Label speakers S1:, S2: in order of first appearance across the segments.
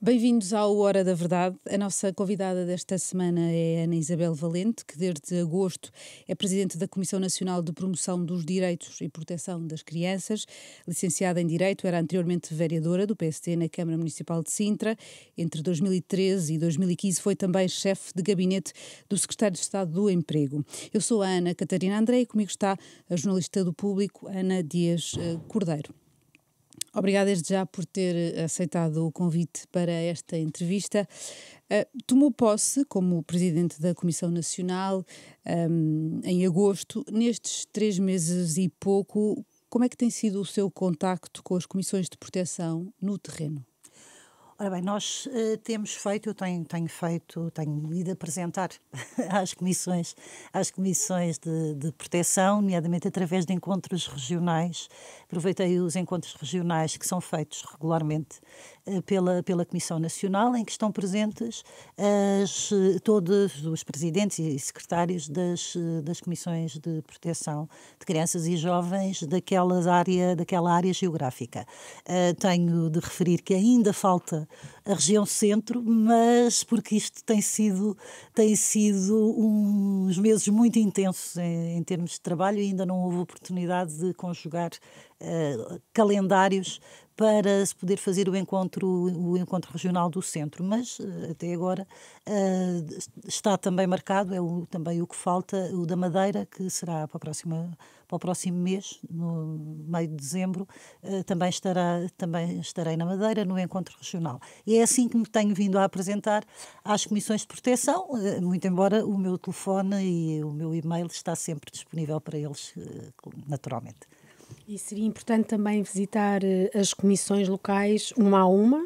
S1: Bem-vindos ao Hora da Verdade. A nossa convidada desta semana é Ana Isabel Valente, que desde agosto é presidente da Comissão Nacional de Promoção dos Direitos e Proteção das Crianças. Licenciada em Direito, era anteriormente vereadora do PST na Câmara Municipal de Sintra. Entre 2013 e 2015 foi também chefe de gabinete do Secretário de Estado do Emprego. Eu sou a Ana Catarina André e comigo está a jornalista do Público, Ana Dias eh, Cordeiro. Obrigada desde já por ter eh, aceitado o convite para esta entrevista. Uh, tomou posse como presidente da Comissão Nacional um, ehm, em agosto. Nestes três meses e pouco, como é que tem sido o seu contacto com as comissões de proteção no terreno? Ora bem, nós uh, temos feito, eu tenho, tenho feito, tenho ido apresentar
S2: às comissões, às comissões de, de proteção, nomeadamente através de encontros regionais. Aproveitei os encontros regionais que são feitos regularmente uh, pela, pela Comissão Nacional, em que estão presentes as, todos os presidentes e secretários das, das comissões de proteção de crianças e jovens daquela área, daquela área geográfica. Uh, tenho de referir que ainda falta a região centro, mas porque isto tem sido, tem sido uns meses muito intensos em, em termos de trabalho e ainda não houve oportunidade de conjugar eh, calendários para se poder fazer o encontro, o encontro regional do centro, mas eh, até agora uh, está também marcado, é o, também o que falta, o da Madeira, que será para, a próxima, para o próximo mês, no meio de dezembro, uh, também, estará, também estarei na Madeira no encontro regional. E é assim que me tenho vindo a apresentar às comissões de proteção, uh, muito embora o meu telefone e o meu e-mail está sempre disponível para eles, naturalmente.
S3: E seria importante também visitar eh, as comissões locais uma a uma?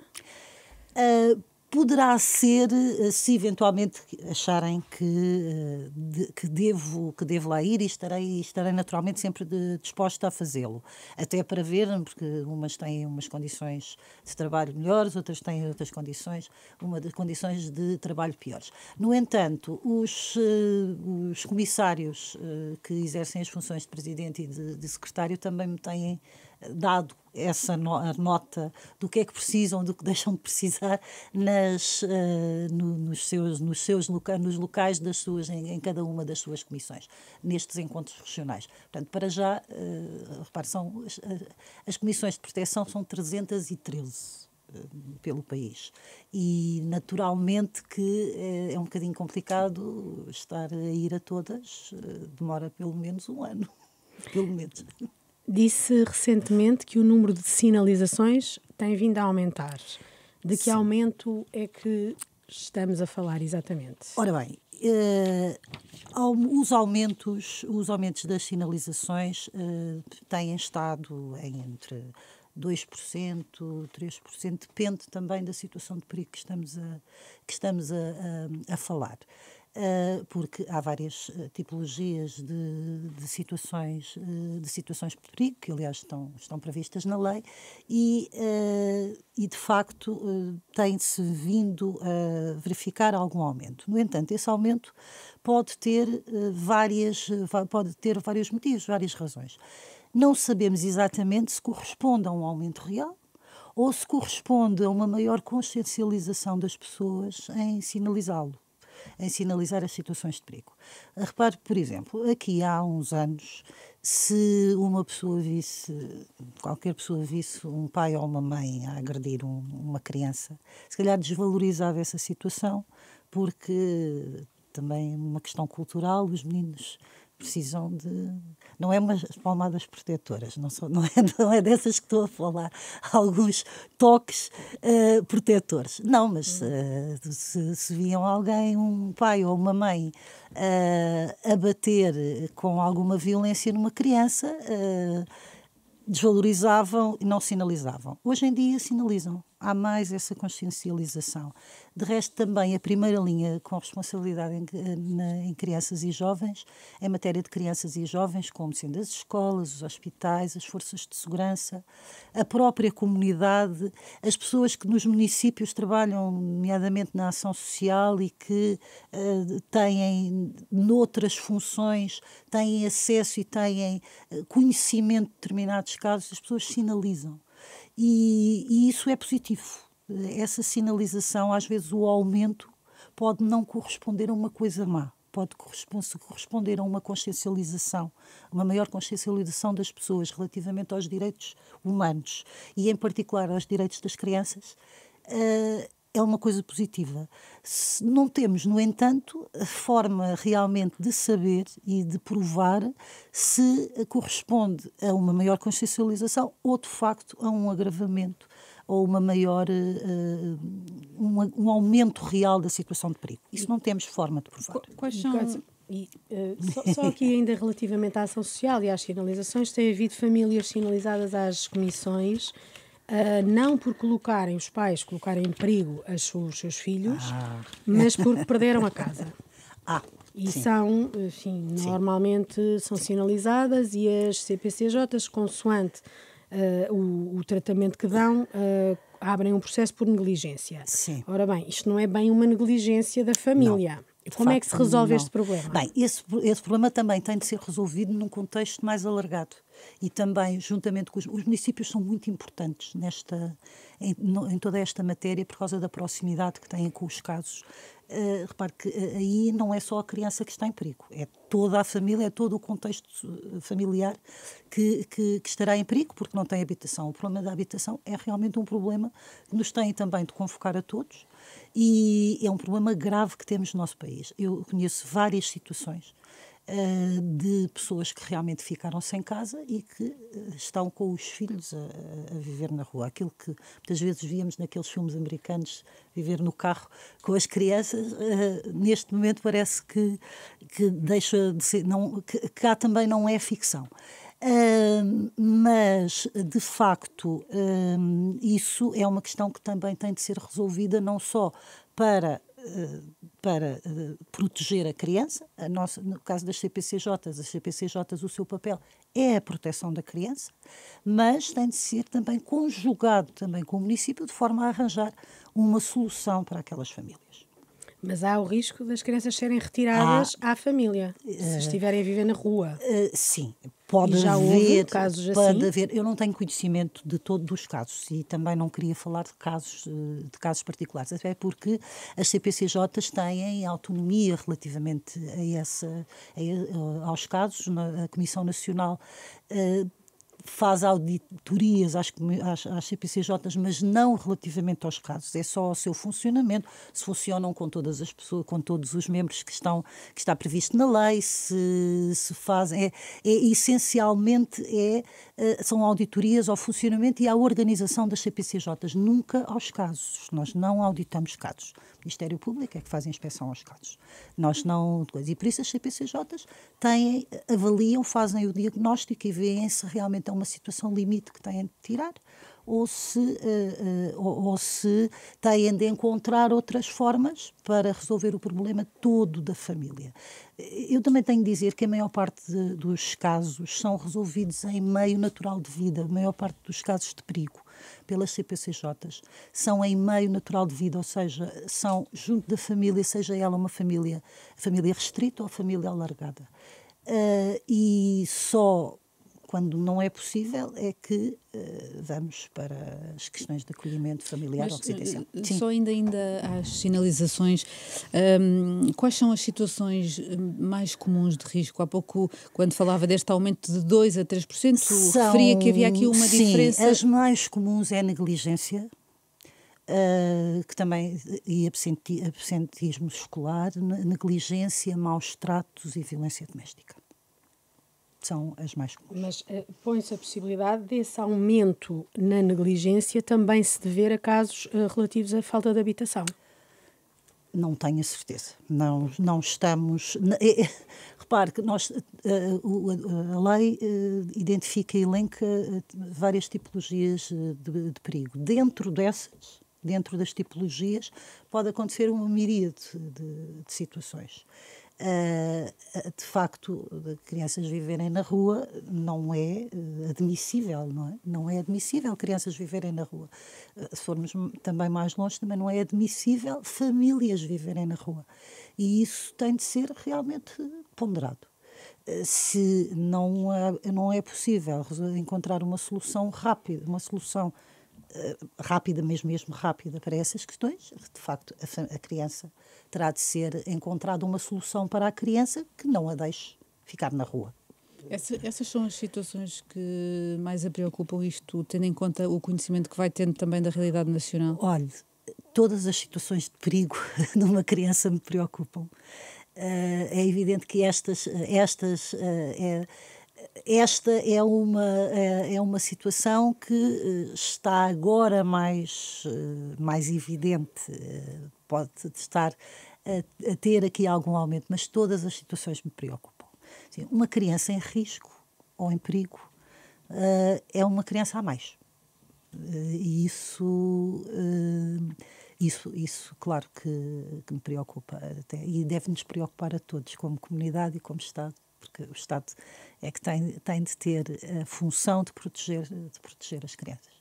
S3: Uh, poderá ser, eh, se eventualmente acharem
S2: que, eh, que, devo, que devo lá ir, e estarei, estarei naturalmente sempre de, disposta a fazê-lo. Até para ver, porque umas têm umas condições de trabalho melhores, outras têm outras condições, uma de condições de trabalho piores. No entanto, os, eh, os comissários que exercem as funções de presidente e de, de secretário também me têm dado essa nota do que é que precisam, do que deixam de precisar nas, uh, no, nos, seus, nos, seus loca nos locais das suas, em, em, cada uma das suas comissões, nestes encontros regionais. Portanto, para já, uh, repare, são, as, eh, as comissões de proteção são 313 pelo país. E naturalmente que é um bocadinho complicado estar a ir a todas, demora pelo menos um ano. Pelo menos.
S3: Disse recentemente que o número de sinalizações tem vindo a aumentar. De que Sim. aumento é que estamos a falar exatamente? Ora bem,
S2: uh, os, aumentos, os aumentos das sinalizações uh, têm estado em entre 2%, 3%, depende também da situação de perigo que estamos a, que estamos a, a, a falar. Ah, porque há várias ah, tipologias de, de situações ah, de situações de perigo que aliás estão estão previstas na lei e e de facto tem-se vindo a verificar algum aumento. No entanto, esse aumento pode ter várias pode ter vários motivos, várias razões. Não sabemos exatamente se corresponde a um aumento real ou se corresponde a uma maior consciencialização das pessoas em sinalizá-lo em sinalizar as situações de perigo. Ah, repare, por exemplo, aqui há uns anos, se uma pessoa visse, qualquer pessoa visse um pai ou uma mãe a agredir um, uma criança, se calhar desvalorizava essa situação, porque também uma questão cultural, os meninos precisam de. Não é umas palmadas protetoras, não, são, não, é, não é dessas que estou a falar, alguns toques uh, protetores. Não, mas uh, se, se viam alguém, um pai ou uma mãe, uh, a bater com alguma violência numa criança, desvalorizavam e não sinalizavam. Hoje em dia sinalizam há mais essa consciencialização. De resto, também a primeira linha com responsabilidade em, eh, em, crianças e jovens, em é matéria de crianças e jovens, como sendo as escolas, os hospitais, as forças de segurança, a própria comunidade, as pessoas que nos municípios trabalham, nomeadamente na ação social e que uh, têm noutras funções, têm acesso e têm eh, conhecimento de determinados casos, as pessoas sinalizam e, e isso é positivo. Essa sinalização, às vezes o aumento pode não corresponder a uma coisa má pode corresponder a uma consciencialização, uma maior consciencialização das pessoas relativamente aos direitos humanos e, em particular, aos direitos das crianças, uh, é uma coisa positiva. Não temos, no entanto, a forma realmente de saber e de provar se corresponde a uma maior consciencialização ou, de facto, a um agravamento ou uma maior uh, um, um, aumento real da situação de perigo. Isso não temos forma de provar.
S3: Quais são e, uh, só, só, aqui ainda relativamente à ação social e às sinalizações, tem havido famílias sinalizadas às comissões Uh, não por colocarem os pais, colocarem em perigo as, os seus filhos, ah. mas porque perderam a casa. Ah, e sim. são, enfim, assim, sim. normalmente são sinalizadas e as CPCJs, consoante uh, o, o, tratamento que dão, uh, abrem um processo por negligência. Sim. Ora bem, isto não é bem uma negligência da família. Não. Como facto, é que se resolve não. este problema? Bem,
S2: esse, esse problema também tem de ser resolvido num contexto mais alargado e também juntamente com os, os municípios são muito importantes nesta em, no, em, toda esta matéria por causa da proximidade que têm com os casos. Uh, repare que uh, aí não é só a criança que está em perigo, é toda a família, é todo o contexto eh, familiar que, que, que estará em perigo porque não tem habitação. O problema da habitação é realmente um problema que nos tem também de convocar a todos e é um problema grave que temos no nosso país. Eu conheço várias situações eh, de pessoas que realmente ficaram sem casa e que eh, estão com os filhos a, a, viver na rua. Aquilo que muitas vezes víamos naqueles filmes americanos, viver no carro com as crianças, uh, neste momento parece que, que deixa de ser, não, que cá também não é ficção. Uh, mas, de facto, uh, isso é uma questão que também tem de ser resolvida, não só para eh, para eh, proteger a criança. A nossa, no caso das CPCJs, as CPCJs, o seu papel é a proteção da criança, mas tem de ser também conjugado também com o município de forma a
S3: arranjar uma solução para aquelas famílias. Mas há o risco das crianças serem retiradas há, à família, se eh, estiverem a viver na rua. Eh, sim, pode já haver casos pode assim?
S2: haver. Eu não tenho conhecimento de todos os casos e também não queria falar de casos eh, de casos particulares, até porque as C.P.C.J. têm autonomia relativamente a essa a, aos casos. A Comissão Nacional faz auditorias às, às, às CPCJs, mas não relativamente aos casos, é só ao seu funcionamento, se funcionam com todas as pessoas, com todos os membros que estão que está previsto na lei, se, se fazem, é, é essencialmente é, eh, são auditorias ao funcionamento e à organização das CPCJs, nunca aos casos. Nós não auditamos casos. Ministério Público é que faz a inspeção aos casos. Nós não. E por isso as CPCJs têm, avaliam, fazem o diagnóstico e veem se realmente é uma situação limite que têm de tirar ou se, uh, uh, ou, ou, se têm de encontrar outras formas para resolver o problema todo da família. Eu também tenho de dizer que a maior parte de, dos casos são resolvidos em meio natural de vida, a maior parte dos casos de perigo pelas CPCJs. São em meio natural de vida, ou seja, são junto da família, seja ela uma família, família restrita ou família alargada. Uh, e só quando não é possível, é que uh, vamos para as questões de acolhimento familiar ou ou
S1: residência. Eh, só ainda, ainda às sinalizações, um, ehm, quais são as situações eh, mais comuns de risco? Há pouco, quando falava deste aumento de 2% a 3%, são, referia que havia aqui uma sim, diferença. As
S2: mais comuns é a negligência, Uh, que também e absentismo escolar, negligência, maus tratos e violência doméstica são as mais comuns. Mas uh,
S3: põe-se a possibilidade desse aumento na negligência também se dever a casos uh, relativos à falta de habitação? Não tenho a certeza.
S2: Não, não estamos. Eh, repare que nós, a lei identifica e elenca várias tipologias de, de perigo. Dentro dessas, dentro das tipologias, pode acontecer uma miríade de, de situações de facto, de crianças viverem na rua não é eh, admissível, não é? Não é admissível crianças viverem na rua. Eh, se formos também mais longe, também não é admissível famílias viverem na rua. E isso tem de ser realmente ponderado eh, se não é, não é possível encontrar uma solução rápida, uma solução eh, rápida, mesmo mesmo rápida para essas questões, de facto a, a criança terá de ser encontrada uma solução para a criança que não a deixe ficar na rua.
S1: Essa, essas são as situações que mais a preocupam, isto tendo em conta o conhecimento que vai tendo também da realidade nacional? Olhe, todas as situações de perigo numa criança me preocupam.
S2: Uh, é evidente que estas, eh, estas uh, é, esta é uma, é, é uma situação que eh, está agora mais, eh, mais evidente, eh, pode estar a, a ter aqui algum aumento, mas todas as situações me preocupam. uma criança em risco ou em perigo é uma criança a mais. E isso, isso, isso claro que, que me preocupa até, e deve nos preocupar a todos, como comunidade e como Estado porque o Estado é que tem, tem de ter a eh,
S1: função de proteger, de proteger as crianças.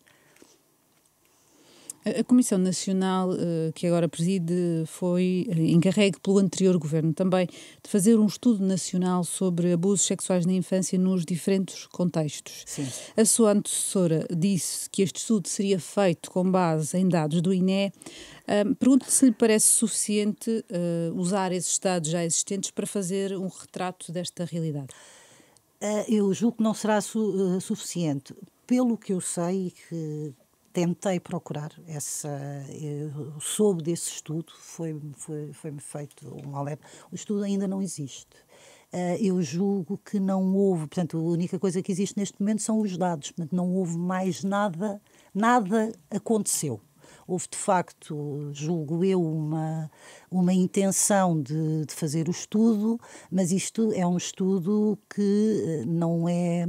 S1: A Comissão Nacional eh, que agora preside foi eh, encarregue pelo anterior governo também de fazer um estudo nacional sobre abusos sexuais na infância nos diferentes contextos. Sim. A sua antecessora disse que este estudo seria feito com base em dados do INE. Pergunto-lhe se lhe parece suficiente eh, usar esses dados já existentes para fazer um retrato desta realidade.
S2: eu julgo que não será su suficiente. Pelo que eu sei, que tentei procurar essa, eh, eu soube desse estudo, foi-me foi, foi feito um alerta. O estudo ainda não existe. Uh, eu julgo que não houve, portanto, a única coisa que existe neste momento são os dados, portanto, não houve mais nada, nada aconteceu. Houve, de facto, julgo eu, uma, uma intenção de, de fazer o estudo, mas isto é um estudo que eh, não é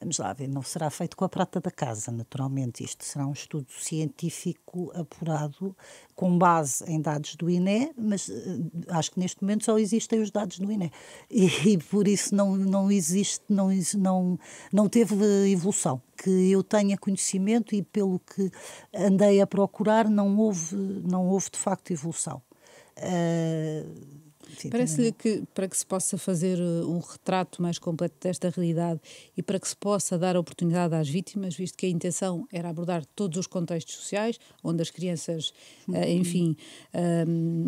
S2: Vamos lá ver, não será feito com a prata da casa, naturalmente. Isto será um estudo científico apurado com base em dados do INE, mas eh, acho que neste momento só existem os dados do INE. E, e por isso não, não existe, não, não, não teve evolução que eu tenha conhecimento e pelo que andei a procurar não
S1: houve não houve de facto evolução uh, Parece-lhe que para que se possa fazer uh, um retrato mais completo desta realidade e para que se possa dar oportunidade às vítimas, visto que a intenção era abordar todos os contextos sociais onde as crianças, uh, uhum. enfim,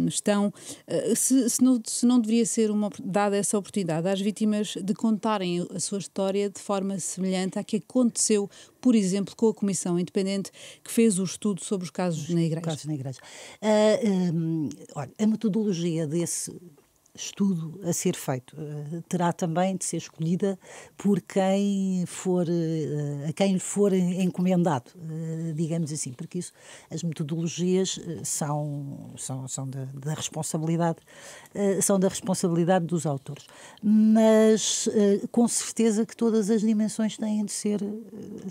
S1: estão, uh, se, se, não, se não deveria ser uma, dada essa oportunidade às vítimas de contarem a sua história de forma semelhante à que aconteceu por exemplo, com a Comissão Independente que fez o estudo sobre os casos os na Igreja? Casos na Igreja. Uh, ah, um, olha, a metodologia desse estudo
S2: a ser feito eh, terá também de ser escolhida por quem for eh, a quem for encomendado eh, digamos assim porque isso as metodologias são são, são da, da responsabilidade são da responsabilidade dos autores mas com certeza que todas as dimensões têm de ser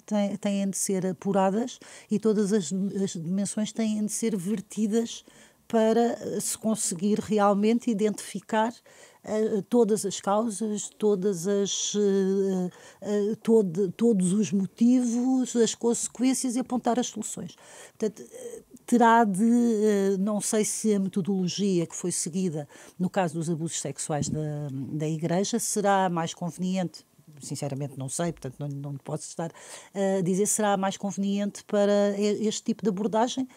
S2: têm, têm de ser apuradas e todas as, as dimensões têm de ser vertidas para eh, se conseguir realmente identificar eh, eh, todas as causas, todas as, todo, todos os motivos, as consequências e apontar as soluções. Portanto, terá de, não sei se a metodologia que foi seguida no caso dos abusos sexuais da, da Igreja será mais conveniente sinceramente não sei, portanto não, não posso estar a dizer, será mais conveniente para este tipo de abordagem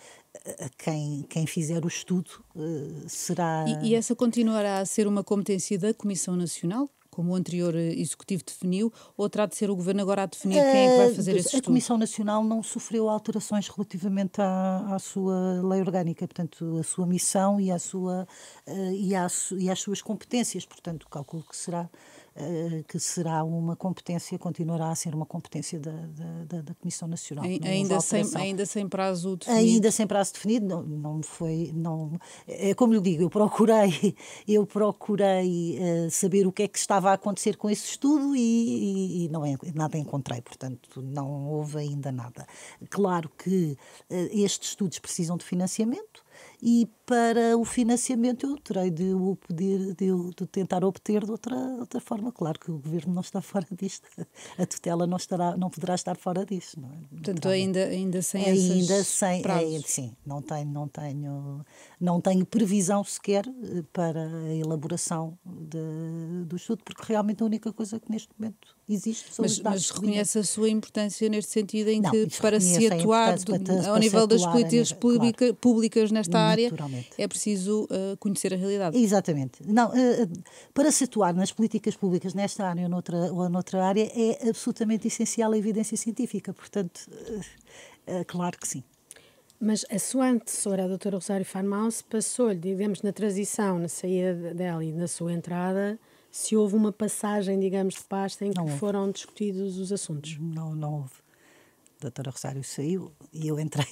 S2: quem, quem fizer o estudo uh, será. E, e,
S1: essa continuará a ser uma competência da Comissão Nacional? Como o anterior eh, executivo definiu, ou terá de ser o governo agora a definir quem é que vai eh, fazer uh, esse estudo? A Comissão
S2: Nacional não sofreu alterações relativamente à, à sua lei orgânica, portanto, à sua missão e, à sua, uh, e, à, e às suas competências, portanto, calculo que será eh, que será uma competência, continuará a ser uma competência da, da, da Comissão Nacional. Ainda sem, ainda
S1: sem prazo definido? Ainda
S2: sem prazo definido, não, não foi, não, é, é como lhe digo, eu procurei, eu procurei uh, saber o que é que estava a acontecer com esse estudo e, e, e não, nada encontrei, portanto não houve ainda nada. Claro que uh, estes estudos precisam de financiamento e para o financiamento eu terei de o pedir, de, de tentar obter de outra, outra forma. Claro que o governo não está fora disto, a tutela não estará, não poderá estar fora disto. Não é? Portanto, ainda
S1: ainda sem ainda sem é, é, ainda,
S2: sim, não tenho não tenho não tenho previsão sequer eh, para a elaboração de, do estudo porque realmente a única coisa que neste momento existe são mas, os dados mas reconhece
S1: a sua importância neste sentido em não, que para se atuar do, para, ao para nível das políticas nível, claro, públicas nesta área Exatamente. é preciso uh, conhecer a realidade. Exatamente. Não, uh,
S2: para se atuar nas políticas públicas nesta área ou noutra, ou noutra área é absolutamente essencial a
S3: evidência científica, portanto, uh, claro que sim. Mas a sua antecessora, a doutora Rosário Farmaus, passou-lhe, digamos, na transição, na saída dela e na sua entrada, se houve uma passagem, digamos, de pasta em que foram discutidos os assuntos. Não, não houve.
S2: A doutora Rosário saiu e eu
S3: entrei.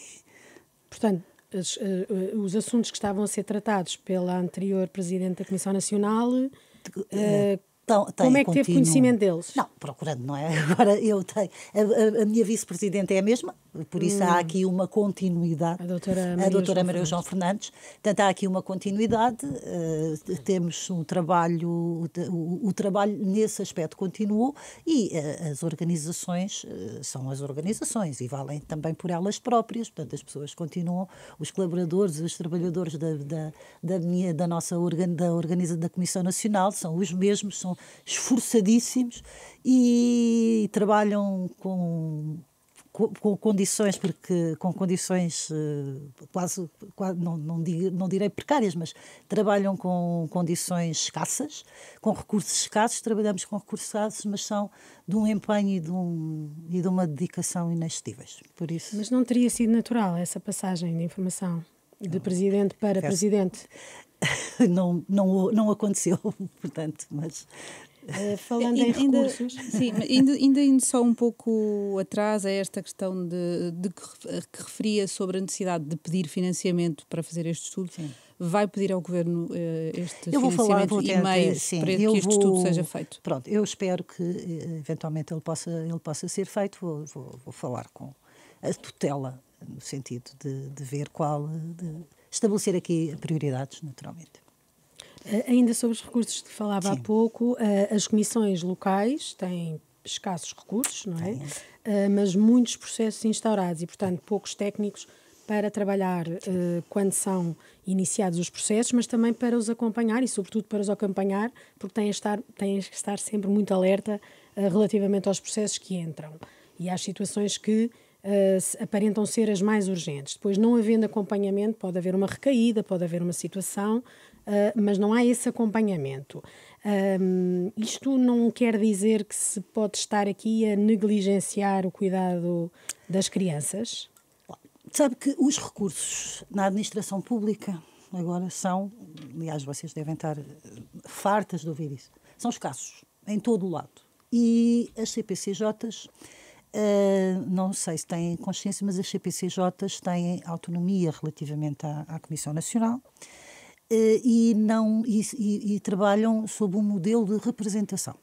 S3: Portanto, as, uh, os assuntos que estavam a ser tratados pela anterior Presidente da Comissão Nacional. Uh, Tão, Como é que teve conhecimento deles? Não,
S2: procurando, não é?
S3: Agora eu tenho.
S2: A, a, a minha vice-presidente é a mesma, por isso hum. há aqui uma continuidade. A doutora Maria, a doutora Maria João Fernandes. Portanto, há aqui uma continuidade. Uh, temos um trabalho, o, o, trabalho nesse aspecto continuou e uh, as organizações uh, são as organizações e valem também por elas próprias. Portanto, as pessoas continuam, os colaboradores, os trabalhadores da, da, da, minha, da nossa organ, da, organiza, da Comissão Nacional são os mesmos, são esforçadíssimos e trabalham com com, condições porque com condições eh, quase, quase não, não, digo, não direi precárias mas trabalham com condições escassas com recursos escassos trabalhamos com recursos escassos mas são de um empenho e de, um,
S3: e de uma dedicação inestimáveis por isso mas não teria sido natural essa passagem de informação de presidente para presidente não, não, não aconteceu,
S1: portanto, mas Uh, falando em recursos. Sim, ainda, ainda indo só um pouco atrás a esta questão de, de que, eh, que, referia sobre a necessidade de pedir financiamento para fazer este estudo. Sim. Vai pedir ao governo uh, este eu vou falar, vou ter, e meios sim, para que este vou, estudo seja feito? Pronto, eu espero que eventualmente ele possa, ele possa ser feito.
S2: Vou, vou, vou falar com a tutela, no sentido de, de ver qual. De,
S3: estabelecer aqui prioridades, naturalmente. Eh, ainda sobre os recursos que falava Sim. há pouco, eh, as comissões locais têm escassos recursos, não é? Sim. Eh, mas muitos processos instaurados e, portanto, poucos técnicos para trabalhar quando são iniciados os processos, mas também para os acompanhar e, sobretudo, para os acompanhar, porque têm, estar, têm que estar sempre muito alerta relativamente aos processos que entram e às situações que uh, aparentam ser as mais urgentes. Depois, não havendo acompanhamento, pode haver uma recaída, pode haver uma situação, uh, mas não há esse acompanhamento. Um, isto não quer dizer que se pode estar aqui a negligenciar o cuidado das crianças? Sabe que os recursos na
S2: administração pública agora são, aliás, vocês devem estar eh, fartas de ouvir isso, são escassos em todo o lado. E as CPCJs Uh, não sei se têm consciência, mas as CPCJs têm autonomia relativamente à, à Comissão Nacional uh, e, não, e, e, e, trabalham sob um modelo de representação.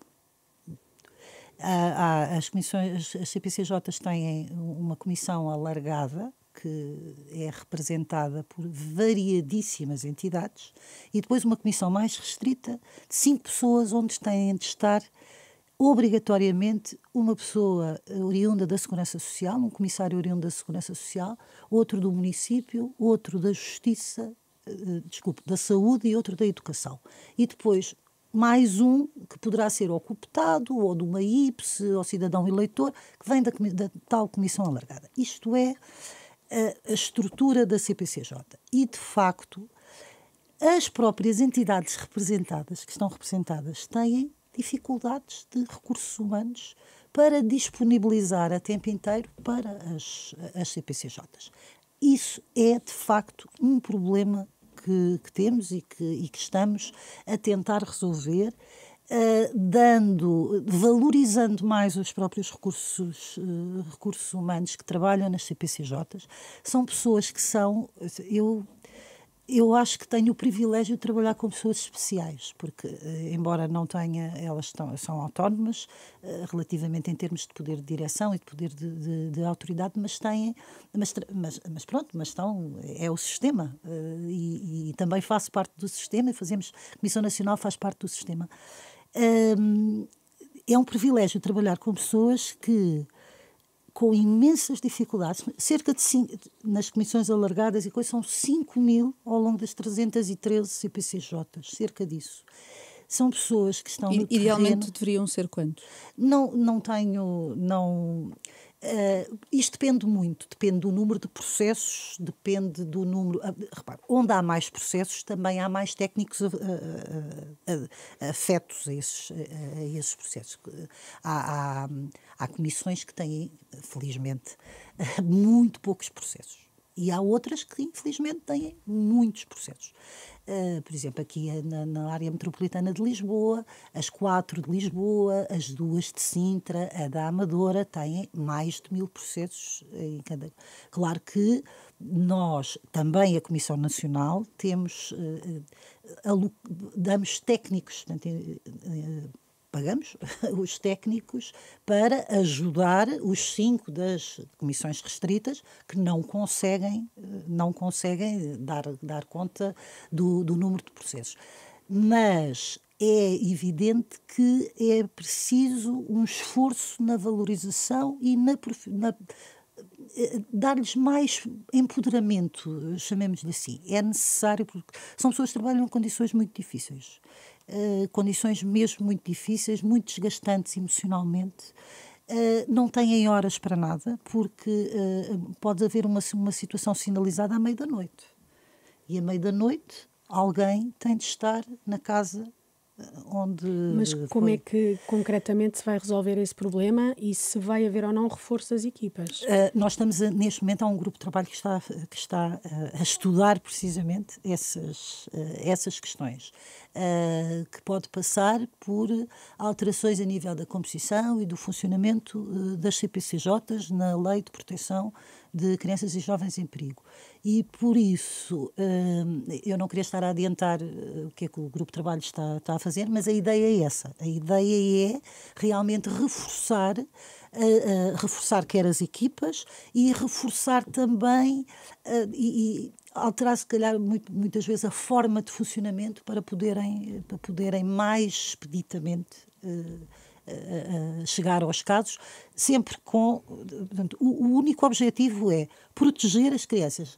S2: Ah, as, comissões, as CPCJs têm uma comissão alargada que é representada por variadíssimas entidades e depois uma comissão mais restrita de cinco pessoas onde têm de estar obrigatoriamente uma pessoa oriunda da Segurança Social, um comissário oriundo da Segurança Social, outro do município, outro da Justiça, eh, desculpe, da Saúde e outro da Educação. E depois mais um que poderá ser ocupado ou de uma IPS, ou cidadão eleitor, que vem da, da tal comissão alargada. Isto é a, eh, a estrutura da CPCJ. E, de facto, as próprias entidades representadas, que estão representadas, têm dificuldades de recursos humanos para disponibilizar a tempo inteiro para as, as CPCJs. Isso é, de facto, um problema que, que temos e que, e que, estamos a tentar resolver, uh, dando, valorizando mais os próprios recursos, uh, recursos humanos que trabalham nas CPCJs. São pessoas que são, eu eu acho que tenho o privilégio de trabalhar com pessoas especiais, porque, eh, embora não tenha, elas estão, são autónomas, eh, relativamente em termos de poder de direção e de poder de, de, de autoridade, mas têm, mas, mas, mas, pronto, mas estão, é, é o sistema, eh, e, e, também faço parte do sistema, e fazemos, a Comissão Nacional faz parte do sistema. é um privilégio trabalhar com pessoas que com imensas dificuldades. Cerca de cinco, nas comissões alargadas e coisas, são 5 mil ao longo das 313 CPCJs, cerca disso. São pessoas que estão. I, idealmente terreno. deveriam ser quantos? Não, não tenho. Não, Uh, isto depende muito, depende do número de processos, depende do número. Uh, repare, onde há mais processos, também há mais técnicos uh, afetos a esses, a esses processos. Há, há, há comissões que têm, felizmente, muito poucos processos. E há outras que, infelizmente, têm muitos processos uh, por exemplo, aqui é na, na, área metropolitana de Lisboa, as quatro de Lisboa, as duas de Sintra, a da Amadora, têm mais de mil processos em cada. Claro que nós, também a Comissão Nacional, temos, uh, damos técnicos, portanto, eh, eh, pagamos os técnicos para ajudar os cinco das comissões restritas que não conseguem, não conseguem dar, dar conta do, do número de processos. Mas é evidente que é preciso um esforço na valorização e na, na dar-lhes mais empoderamento, chamemos-lhe assim. É necessário, porque são pessoas que trabalham em condições muito difíceis. Eh, condições mesmo muito difíceis, muito desgastantes emocionalmente. Uh, não têm horas para nada, porque uh, pode haver uma, uma situação sinalizada à meia-noite. E à meia-noite alguém tem de estar na casa onde. Mas como foi... é
S3: que concretamente se vai resolver esse problema e se vai haver ou não reforço das equipas? Uh,
S2: nós estamos a, ah, neste momento há um grupo de trabalho que está, que está uh, a estudar precisamente essas, uh, essas questões, que pode passar por alterações a nível da composição e do funcionamento das CPCJs na lei de proteção de crianças e jovens em perigo. E por isso, hum, eu não queria estar a adiantar eh, o que é que o grupo de trabalho está, está a fazer, mas a ideia é essa. A ideia é realmente reforçar eh, eh, reforçar quer as equipas e reforçar também e, alterar se calhar muitas vezes a forma de funcionamento para poderem para poderem mais expeditamente uh, chegar aos casos, sempre com.
S1: Portanto,
S2: o, o único objetivo é proteger as crianças.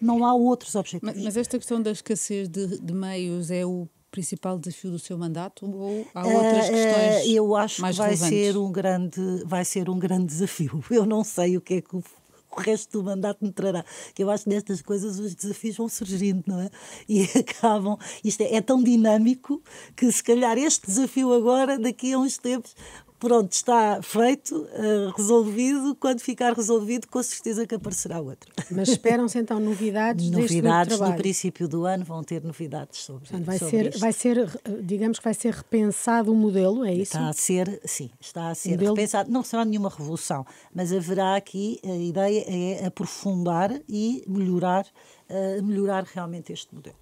S2: Não há outros objetivos.
S1: Mas, mas esta questão da escassez de, de meios é o principal desafio do seu mandato ou há eh,
S2: outras eh, questões eu acho mais que vai ser um grande vai ser um grande desafio eu não sei o que é que o o resto do mandato me trará. Que eu acho que nestas coisas os desafios vão surgindo, não é? E acabam. Isto é, é tão dinâmico que se calhar este desafio agora, daqui a uns tempos, pronto, está feito, eh, resolvido. Quando ficar resolvido, com certeza que aparecerá outro. Mas esperam-se
S3: então novidades Novidades no
S2: princípio do ano, vão ter novidades sobre isso. Vai, sobre ser, isto. vai
S3: ser, digamos que vai ser repensado o modelo, é isso? Está a ser,
S2: sim, está a ser modelo... repensado. Não será nenhuma revolução, mas haverá aqui, a ideia é aprofundar e melhorar, eh, melhorar realmente este modelo.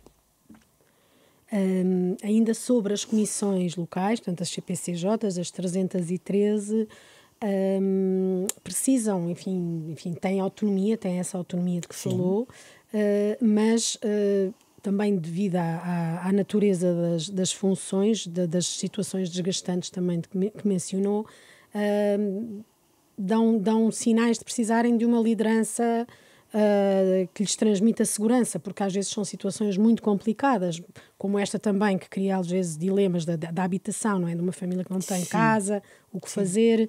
S3: Um, ainda sobre as comissões locais, portanto, as CPCJs, as 313, um, precisam, enfim, enfim, têm autonomia, têm essa autonomia de que Sim. falou, uh, mas uh, também devido à, à, à natureza das, das funções, das situações desgastantes também de que, me, que, mencionou, uh, dão, dão sinais de precisarem de uma liderança uh, que lhes transmita segurança, porque às vezes são situações muito complicadas, como esta também, que cria às vezes dilemas da, da, habitação, não é? De uma família que não tem Sim. casa, o que Sim. fazer.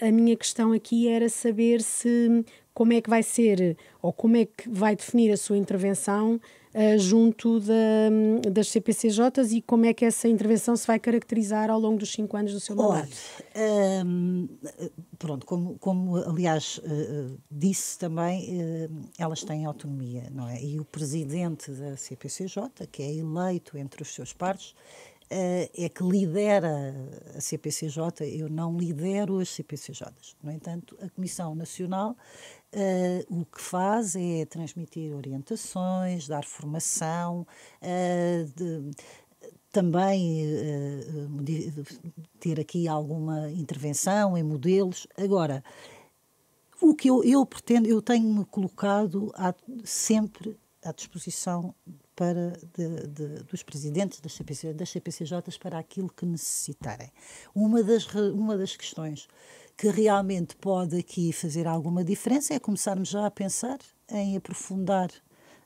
S3: Uh, a minha questão aqui era saber se como é que vai ser ou como é que vai definir a sua intervenção eh, junto hum, das CPCJs e como é que essa intervenção se vai caracterizar ao longo dos cinco anos do seu mandato?
S2: Olha, hum, pronto, como, como aliás eh, eh, disse também, elas têm autonomia, não é? E o presidente da CPCJ, que é eleito entre os seus pares, eh, é que lidera a CPCJ, eu não lidero as CPCJs. No entanto, a Comissão Nacional uh, o que faz é transmitir orientações, dar formação, uh, de, também uh, ter aqui alguma intervenção em modelos. Agora, o que eu, eu pretendo, eu tenho-me colocado sempre à disposição para de, de, dos presidentes das, CPC, das CPCJs para aquilo que necessitarem. Uma das, uma das questões que realmente pode aqui fazer alguma diferença é começarmos já a pensar em aprofundar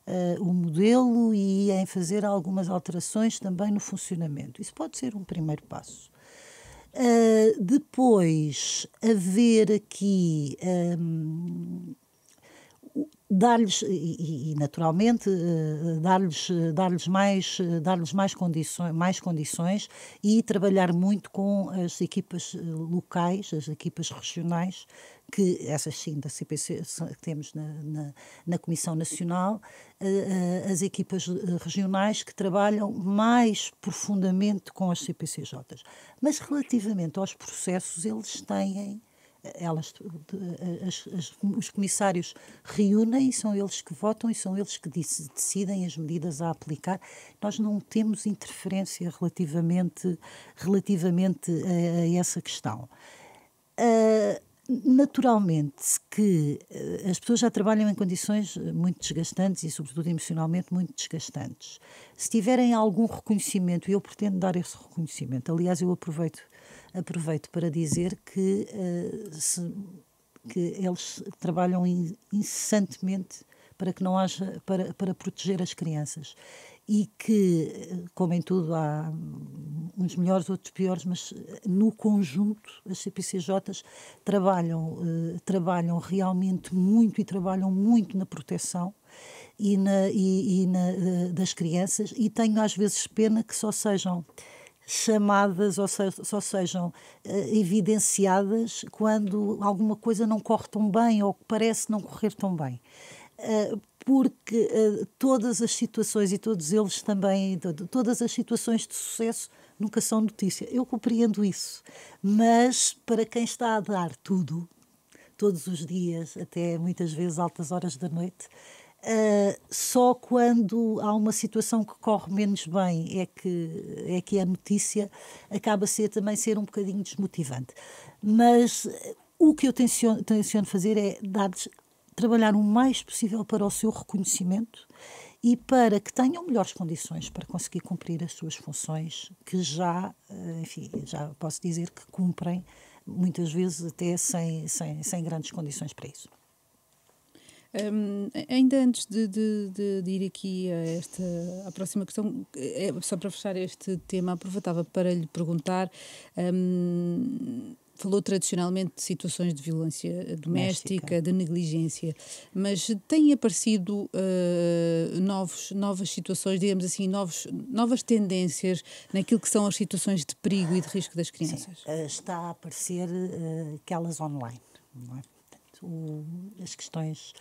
S2: uh, o modelo e em fazer algumas alterações também no funcionamento. Isso pode ser um primeiro passo. Uh, depois, haver aqui um, ehm, dar-lhes e, e, naturalmente eh, dar-lhes dar-lhes mais dar-lhes mais condições mais condições e trabalhar muito com as equipas eh, locais as equipas regionais que essas sim da CPC que temos na, na, na, Comissão Nacional, eh, as equipas regionais que trabalham mais profundamente com as CPCJs. Mas relativamente aos processos, eles têm elas, as, as, os comissários reúnem são eles que votam e são eles que decidem as medidas a aplicar. Nós não temos interferência relativamente, relativamente a, a essa questão. Uh, naturalmente que uh, as pessoas já trabalham em condições muito desgastantes e, sobretudo, emocionalmente muito desgastantes. Se tiverem algum reconhecimento, e eu pretendo dar esse reconhecimento, aliás, eu aproveito Aproveito para dizer que, uh, se, que eles trabalham incessantemente para que não haja para, para proteger as crianças e que, eh, como em tudo, há uns melhores, outros piores, mas eh, no conjunto as CPCJs trabalham, trabalham realmente muito e trabalham muito na proteção e, na, e, e na, das crianças e tenho às vezes pena que só sejam chamadas ou, se, só sejam uh, evidenciadas quando alguma coisa não corre tão bem ou parece não correr tão bem. Uh, porque uh, todas as situações e todos eles também, todas as situações de sucesso nunca são notícia. Eu compreendo isso. Mas para quem está a dar tudo, todos os dias, até muitas vezes altas horas da noite, Uh, só quando há uma situação que corre menos bem é que, é que a notícia acaba ser, também ser um bocadinho desmotivante. Mas o que eu tenciono, tenciono fazer é dar trabalhar o mais possível para o seu reconhecimento e para que tenham melhores condições para conseguir cumprir as suas funções, que já, ah, enfim, já posso dizer que cumprem, muitas vezes até sem, sem, sem grandes condições para isso.
S1: Um, ainda antes de, de, de, de, ir aqui a esta à próxima questão, é, só para fechar este tema, aproveitava para lhe perguntar. Um, falou tradicionalmente de situações de violência doméstica, de negligência, mas têm aparecido uh, novos, novas situações, digamos assim, novos, novas tendências naquilo que são as situações de perigo e de risco das crianças?
S2: Sim, ah, está a aparecer uh, aquelas online, não é? o, as questões,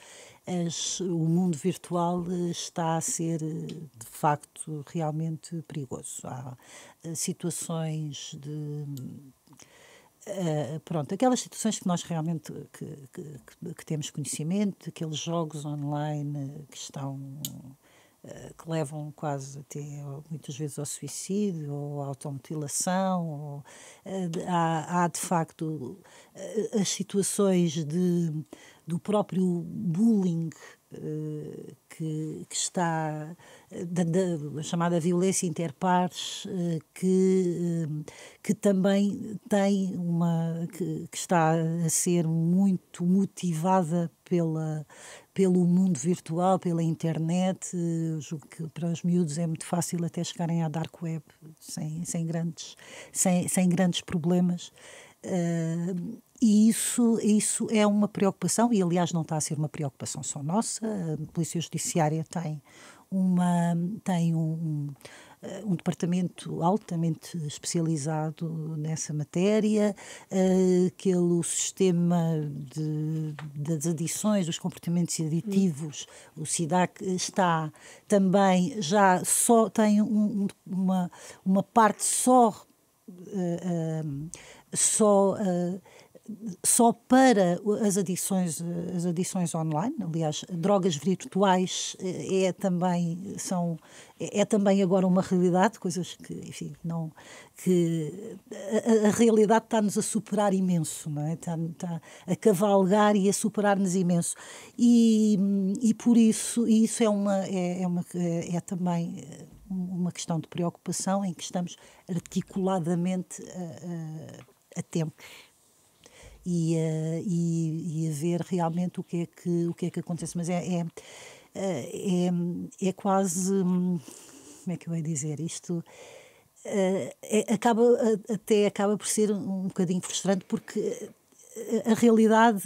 S2: as, o mundo virtual eh, está a ser, eh, de facto, realmente perigoso. Há eh, situações de. Uh, pronto, aquelas situações que nós realmente que, que, que, temos conhecimento, aqueles jogos online que estão eh, que levam quase até muitas vezes ao suicídio ou à automutilação. Ou, eh, há, há, de facto eh, as situações de, do próprio bullying que, que, está da, da chamada violência interpares eh, que eh, que também tem uma que, que, está a ser muito motivada pela pelo mundo virtual pela internet eh, julgo que para os miúdos é muito fácil até chegarem à dark web sem, sem grandes sem, sem grandes problemas ah, e isso, isso é uma preocupação, e aliás não está a ser uma preocupação só nossa, a Polícia Judiciária tem, uma, tem um, um ah, departamento altamente especializado nessa matéria, ah, o sistema de, das adições, dos comportamentos aditivos, o SIDAC está também, já só tem um, uma, uma parte só Uh, uh, só eh, só para as adições, eh, as adições online, aliás, drogas virtuais eh, é também, são, é também agora uma realidade, coisas que, enfim, não, que a, a realidade está-nos a superar imenso, não é? está, está a cavalgar e a superar-nos imenso. E, e por isso, e isso é, uma, é, é, uma, é, é também uma questão de preocupação em que estamos articuladamente a, a a tempo. E, eh, e, e, a ver realmente o que é que, o que, é que acontece. Mas é, é, eh, é, é quase. Como é que eu ia dizer? Isto. Eh, é, acaba até acaba por ser um bocadinho frustrante porque a realidade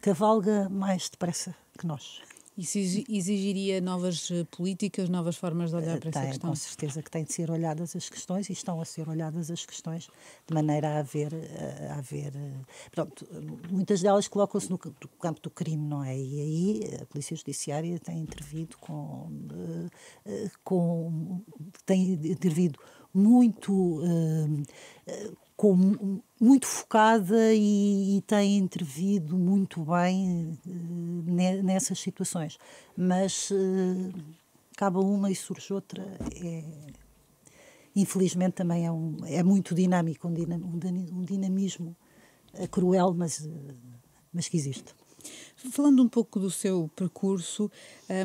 S2: cavalga mais depressa que nós.
S1: Isso exigiria novas eh, políticas, novas formas de olhar para tem, essa questão? Com certeza que têm de ser olhadas as questões e estão a ser
S2: olhadas as questões de maneira a haver. Eh, a haver eh, pronto, muitas delas colocam-se no campo do crime, não é? E aí a Polícia Judiciária tem intervido com. com tem intervido muito com, muito focada e, e, tem intervido muito bem uh, nessas situações. Mas uh, acaba uma e surge outra. É, infelizmente também é, um, é muito dinâmico, um, um dinamismo eh, cruel, mas, mas que existe.
S1: Falando um pouco do seu percurso,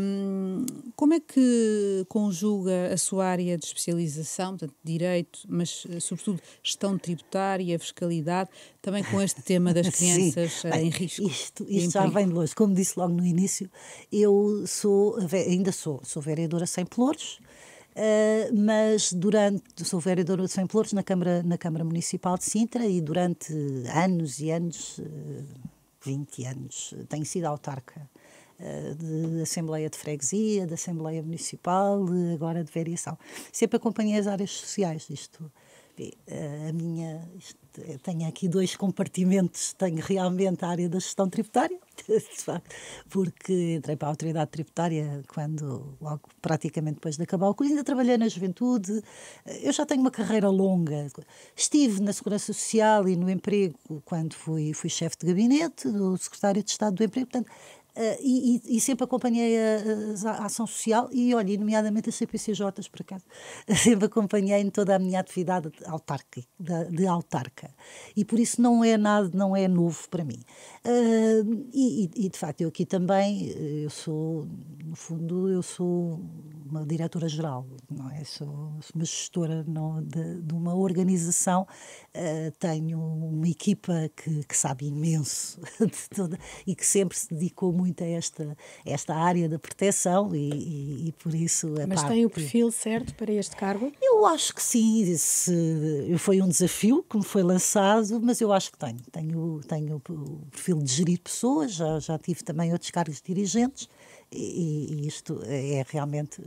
S1: um, como é que conjuga a sua área de especialização, portanto, direito, mas eh, sobretudo gestão tributária, fiscalidade, também com este tema das crianças eh, em risco? Isto, isto já vem de longe. Como disse logo no início, eu sou, ainda sou,
S2: sou vereadora sem pelouros. Uh, mas durante, sou vereadora de São na Câmara, na Câmara Municipal de Sintra e durante anos e anos, uh, 20 anos, tenho sido autarca eh, de Assembleia de Freguesia, da Assembleia Municipal, agora de Variação. Sempre acompanhei as áreas sociais, isto eh, a minha tenho aqui dois compartimentos tenho realmente a área da gestão tributária de facto porque entrei para a autoridade tributária quando logo praticamente depois de acabar o curso ainda trabalhei na juventude eh, eu já tenho uma carreira longa estive na segurança social e no emprego quando fui fui chefe de gabinete do secretário de Estado do emprego portanto Uh, e, e, sempre acompanhei a, a, ação social e, olha, nomeadamente as CPCJs, por acaso. Sempre acompanhei em toda a minha atividade de autarca, de, de, autarca. E por isso não é nada, não é novo para mim. Uh, e, e, de facto, eu aqui também, eh, eu sou, no fundo, eu sou uma diretora-geral, não é? Sou, sou, uma gestora não, de, de uma organização. Uh, tenho uma equipa que, que sabe imenso de toda, e que sempre se dedicou muito muito a esta, esta área da proteção e, e, e por isso... Mas tem o perfil certo para este cargo? Eu acho que sim. Esse foi um desafio que me foi lançado, mas eu acho que tenho. Tenho, tenho o perfil de gerir pessoas, já, já tive também outros cargos dirigentes e, isto é realmente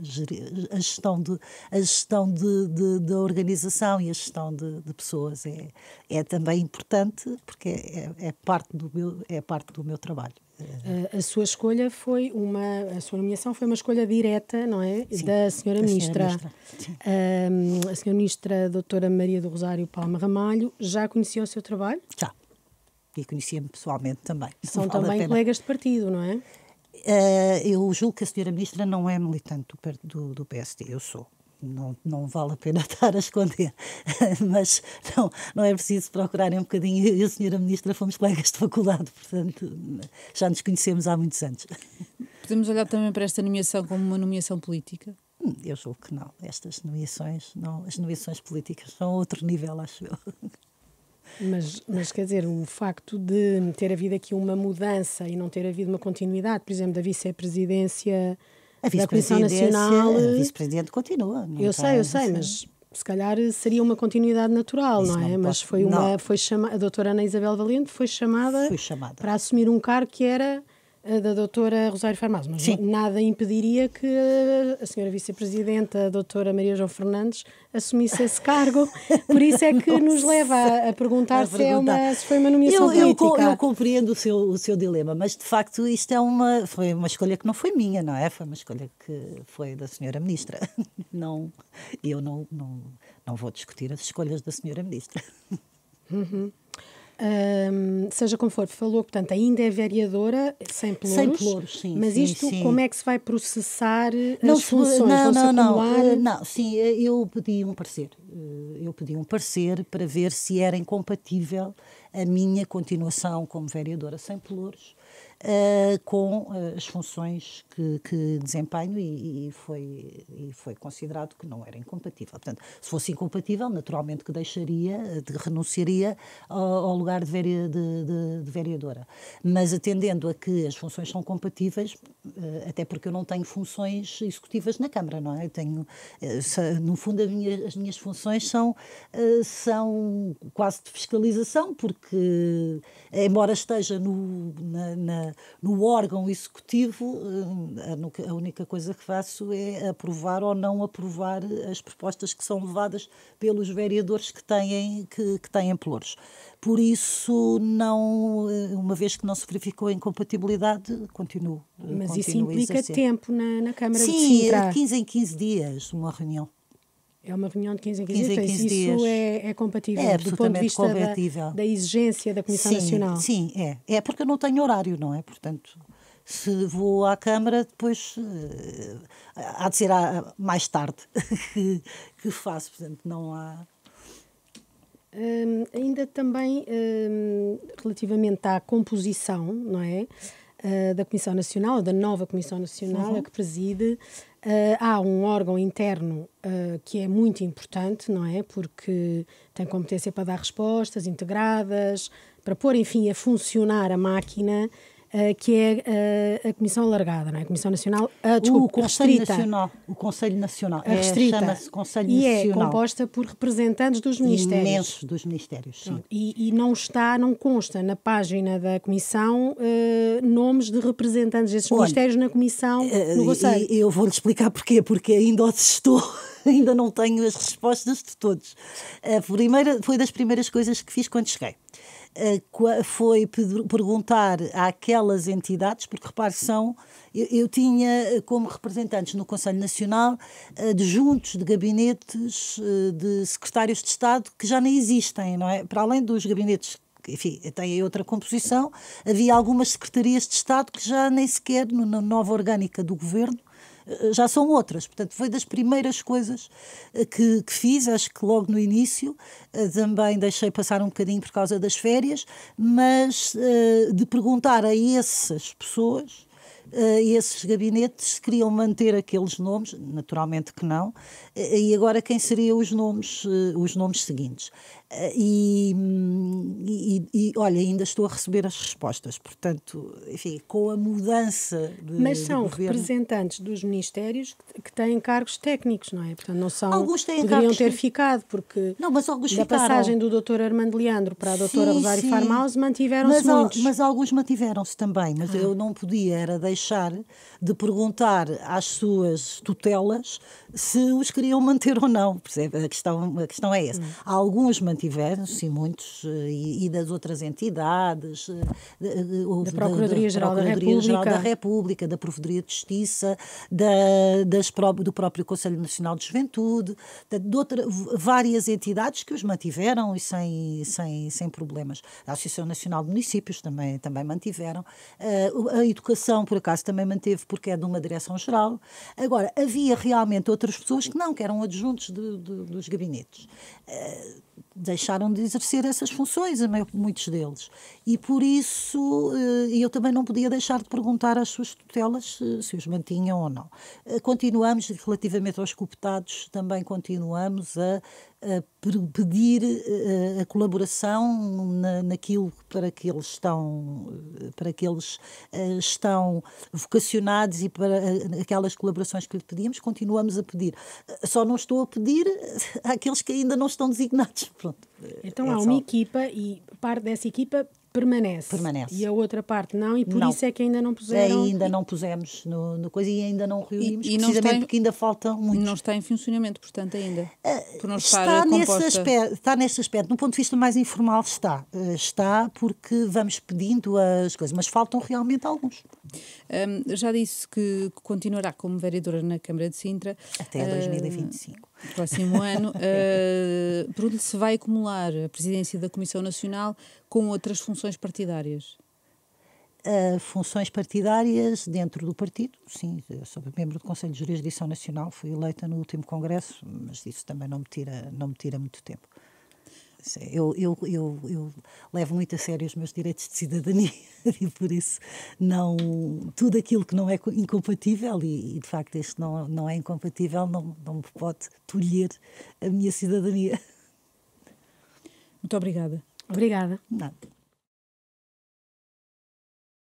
S2: a gestão de a gestão de, de, de organização e a gestão de, de, pessoas é é também importante porque é, é, é parte do meu é parte
S3: do meu trabalho a, eh, a sua escolha foi uma, a sua nomeação foi uma escolha direta, não é? Sim, da senhora da ministra. Ehm, senhora ministra. a senhora ministra, doutora Maria do Rosário Palma Ramalho, já conhecia o seu trabalho? Já.
S2: E conhecia-me pessoalmente também. São vale também colegas
S3: de partido, não é? Uh, eu julgo que a senhora ministra não é militante
S2: do, do, do PSD, eu sou não, não vale a pena estar a esconder, mas não, não é preciso procurarem um bocadinho. Eu e a senhora ministra fomos colegas de faculdade, portanto já nos conhecemos há muitos anos.
S1: Podemos olhar também para esta nomeação como uma nomeação política?
S2: Hum, eu julgo que não. Estas nomeações, não, as nomeações políticas são outro nível, acho eu.
S3: Mas, mas, quer dizer, o facto de ter havido aqui uma mudança e não ter havido uma continuidade, por exemplo, da vice-presidência a da Nacional. A eh, vice-presidente
S2: continua. Eu sei, eu sei, mas
S3: se calhar seria uma continuidade natural, não, não é? mas foi uma, foi chama, a doutora Ana Isabel Valente foi chamada, foi chamada para assumir um cargo que era eh, da doutora Rosário Farmaso, mas Sim. nada impediria que a senhora vice-presidenta, a doutora Maria João Fernandes, assumisse esse cargo. Por isso é que nos leva a, a perguntar, se, É uma, se foi uma nomeação eu, política. Eu, eu,
S2: compreendo o seu, o seu dilema, mas de facto isto é uma, foi uma escolha que não foi minha, não é? Foi uma escolha que foi da senhora ministra. Não, eu não, não, não vou discutir as escolhas da senhora ministra.
S3: Uhum. Um, seja como for, falou, portanto, ainda é vereadora, sem pelouros. Sem pelouros, sim. Mas sim, isto, sim. como é que se vai processar não, as funções? Não, não, não. Eh, não,
S2: sim, eh, eu pedi um parecer.
S3: Eh, eu pedi um parecer
S2: para ver se era incompatível a minha continuação como vereadora sem pelouros uh, com eh, as funções que, que desempenho e, e foi, e foi considerado que não era incompatível. Portanto, se fosse incompatível, naturalmente que deixaria, eh, de, renunciaria ao, ao lugar de, de, de, de, vereadora. Mas atendendo a que as funções são compatíveis, uh, até porque eu não tenho funções executivas na Câmara, não é? Eu tenho, no fundo, minha, as minhas funções são, são quase de fiscalização, porque, embora esteja no, na, na no órgão executivo, eh, a única coisa que faço é aprovar ou não aprovar as propostas que são levadas pelos vereadores que têm, que, que têm pelouros. Por isso, não, eh, uma vez que não se verificou a incompatibilidade, continuo. Mas continuo isso implica tempo
S3: na, na Câmara Sim, de Sintra. Sim,
S2: 15 em 15 dias, uma reunião.
S3: É uma reunião de 15 em 15, 15, dias. 15 dias. Isso é, é compatível é do ponto de vista da, da, exigência da Comissão sim, Nacional. Sim, é.
S2: É porque eu não tenho horário, não é? Portanto, se vou à Câmara, depois uh, há
S3: de ser à, mais tarde que, que faço. Portanto, não há. Hum, ainda também hum, relativamente à composição, não é? Uh, da Comissão Nacional, da nova Comissão Nacional, uhum. a que preside. Uh, há um órgão interno uh, que é muito importante, não é? Porque tem competência para dar respostas integradas, para pôr, enfim, a funcionar a máquina eh, que é uh, a Comissão Alargada, não é? A Comissão Nacional, uh, ah, desculpa, o Conselho Nacional,
S2: o Conselho Nacional, a é, restrita, é, chama-se Conselho e é Nacional. E é composta
S3: por representantes dos ministérios. Imensos
S2: dos ministérios, sim.
S3: E, e, não está, não consta na página da Comissão uh, nomes de representantes desses Olha, ministérios na Comissão, no Conselho.
S2: Eu vou-lhe explicar porquê, porque ainda estou
S3: ainda não tenho as respostas de todos. A primeira,
S2: foi das primeiras coisas que fiz quando cheguei. Eh, foi perguntar àquelas entidades, porque repare, são. Eu, eu tinha eh, como representantes no Conselho Nacional adjuntos eh, de gabinetes de secretários de Estado que já nem existem, não é? Para além dos gabinetes enfim, tem outra composição. Havia algumas secretarias de Estado que já nem sequer, na nova orgânica do governo, eh, já são outras. Portanto, foi das primeiras coisas eh, que, que fiz, acho que logo no início. Eh, também deixei passar um bocadinho por causa das férias, mas de perguntar a essas pessoas uh, esses gabinetes queriam manter aqueles nomes, naturalmente que não, e agora quem seriam os nomes, os nomes seguintes. E, e, e, olha, ainda estou a receber as respostas. Portanto, enfim, com a mudança de, Mas são de
S3: representantes dos ministérios que têm cargos técnicos, não é? Portanto, não são. Alguns têm poderiam cargos... ter ficado, porque não, mas alguns da passagem do Dr. Armando Leandro para a Dra Rosário Farmaus mantiveram-se muitos. Mas alguns mantiveram-se
S2: também, mas ah. eu não podia era deixar de perguntar às suas tutelas se os queriam manter ou não. Percebe? A questão, a questão é essa. Hum. Alguns mantiveram tiveram sim, muitos, eh, e, e das outras entidades, eh, eh, da Procuradoria-Geral da, da, Procuradoria da, da, República, da Provedoria de Justiça, das, do próprio Conselho Nacional de Juventude, de, outra, várias entidades que os mantiveram e sem, sem, sem problemas. A Associação Nacional de Municípios também, também mantiveram. a Educação, por acaso, também manteve, porque é de uma direção-geral. Agora, havia realmente outras pessoas que não, que eram adjuntos de, de, dos gabinetes. Uh, deixaram de exercer essas funções, muitos deles. E por isso eh, eu também não podia deixar de perguntar às suas tutelas eh, se os mantinham ou não. Eh, continuamos, relativamente aos cooptados, também continuamos a pedir eh, a colaboração na, naquilo para que eles estão para que eles eh, estão vocacionados e para eh, aquelas colaborações que lhe pedíamos continuamos a pedir só não estou a pedir àqueles que ainda não estão designados Pronto,
S3: então é há só. uma equipa e parte dessa equipa permanece. Permanece. E a outra parte não, e por não. isso é que ainda não puseram. Ainda
S2: e... não pusemos no,
S3: no coisa e ainda não reunimos, e, e precisamente não está, porque
S1: ainda falta muito Não está em funcionamento, portanto, ainda.
S2: Ah, não estar está, nesse aspecto, está nesse aspecto. No ponto de vista mais informal, está. Ah, está porque vamos pedindo as coisas, mas
S1: faltam realmente alguns. Um, já disse que continuará como vereadora na Câmara de Sintra. Até uh, 2025 no próximo ano, uh, se vai acumular a presidência da Comissão Nacional com outras funções partidárias.
S2: Uh, funções partidárias dentro do partido, sim, eu sou membro do Conselho de Jurisdição Nacional, fui eleita no último congresso, mas isso também não me tira, não me tira muito tempo. Eu, eu, eu, eu, levo muito a sério os meus direitos de cidadania e por isso não tudo aquilo que não é incompatível e, e de facto este não, não é incompatível não, não me pode tolher a minha cidadania.
S1: Muito obrigada. Obrigada. Nada.